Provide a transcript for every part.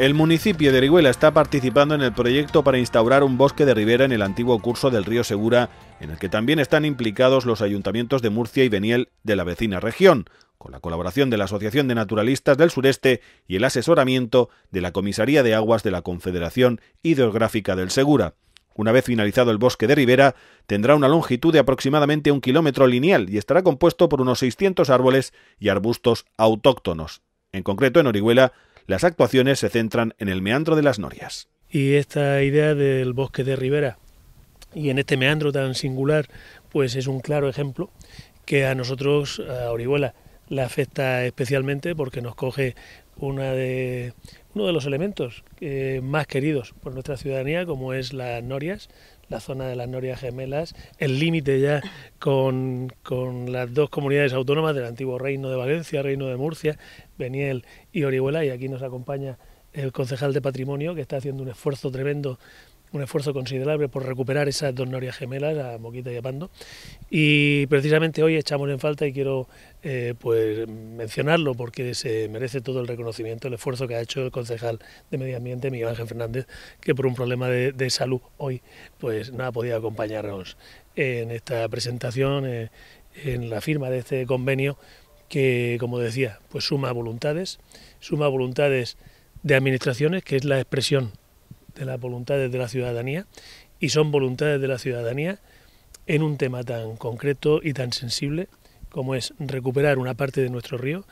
El municipio de Orihuela está participando en el proyecto para instaurar un bosque de ribera en el antiguo curso del río Segura, en el que también están implicados los ayuntamientos de Murcia y Beniel de la vecina región, con la colaboración de la Asociación de Naturalistas del Sureste y el asesoramiento de la Comisaría de Aguas de la Confederación Hidrográfica del Segura. Una vez finalizado el bosque de ribera, tendrá una longitud de aproximadamente un kilómetro lineal y estará compuesto por unos 600 árboles y arbustos autóctonos. En concreto, en Orihuela las actuaciones se centran en el meandro de las Norias. Y esta idea del bosque de Ribera y en este meandro tan singular, pues es un claro ejemplo que a nosotros, a Orihuela, le afecta especialmente porque nos coge una de, uno de los elementos eh, más queridos por nuestra ciudadanía, como es las norias, la zona de las Norias Gemelas, el límite ya con, con, las dos comunidades autónomas del antiguo Reino de Valencia, Reino de Murcia, Beniel y Orihuela, y aquí nos acompaña el concejal de patrimonio que está haciendo un esfuerzo tremendo un esfuerzo considerable por recuperar esas dos norias gemelas, a Moquita y a Pando, y precisamente hoy echamos en falta y quiero eh, pues mencionarlo porque se merece todo el reconocimiento, el esfuerzo que ha hecho el concejal de Medio Ambiente, Miguel Ángel Fernández, que por un problema de, salud hoy pues no ha podido acompañarnos en esta presentación, eh, en la firma de este convenio que, como decía, pues suma voluntades, suma voluntades de administraciones, que es la expresión de las voluntades de la ciudadanía y son voluntades de la ciudadanía en un tema tan concreto y tan sensible como es recuperar una parte de nuestro río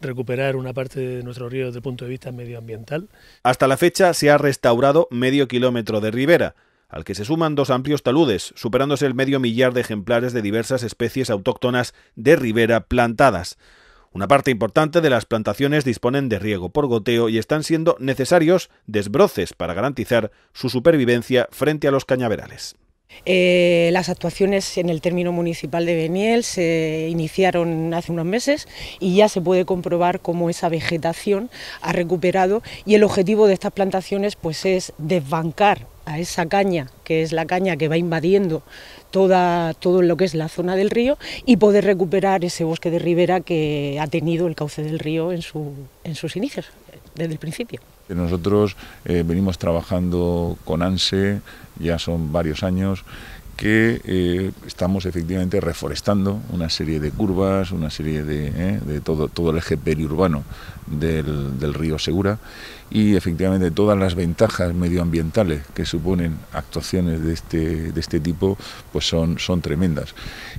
recuperar una parte de nuestro río desde el punto de vista medioambiental. Hasta la fecha se ha restaurado medio kilómetro de ribera, al que se suman dos amplios taludes, superándose el medio millar de ejemplares de diversas especies autóctonas de ribera plantadas. Una parte importante de las plantaciones disponen de riego por goteo y están siendo necesarios desbroces para garantizar su supervivencia frente a los cañaverales. Eh, las actuaciones en el término municipal de Beniel se iniciaron hace unos meses y ya se puede comprobar cómo esa vegetación ha recuperado y el objetivo de estas plantaciones pues es desbancar a esa caña, que es la caña que va invadiendo toda, todo lo que es la zona del río, y poder recuperar ese bosque de ribera que ha tenido el cauce del río en sus inicios, desde el principio. Nosotros eh, venimos trabajando con ANSE ya son varios años ...que eh, estamos efectivamente reforestando una serie de curvas, una serie de, eh, de todo, todo el eje periurbano del, río Segura y efectivamente todas las ventajas medioambientales que suponen actuaciones de este, de este tipo pues son, son tremendas.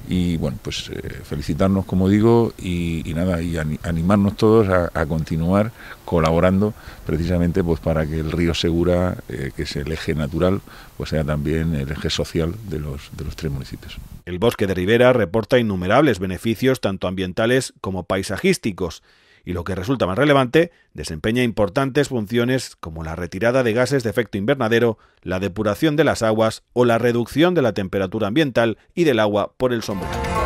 Y bueno, pues eh, felicitarnos como digo y, nada, y animarnos todos a, continuar colaborando precisamente pues para que el río Segura, que es el eje natural, pues sea también el eje social de los de los tres municipios. El bosque de Ribera reporta innumerables beneficios tanto ambientales como paisajísticos y lo que resulta más relevante, desempeña importantes funciones como la retirada de gases de efecto invernadero, la depuración de las aguas o la reducción de la temperatura ambiental y del agua por el sombrero.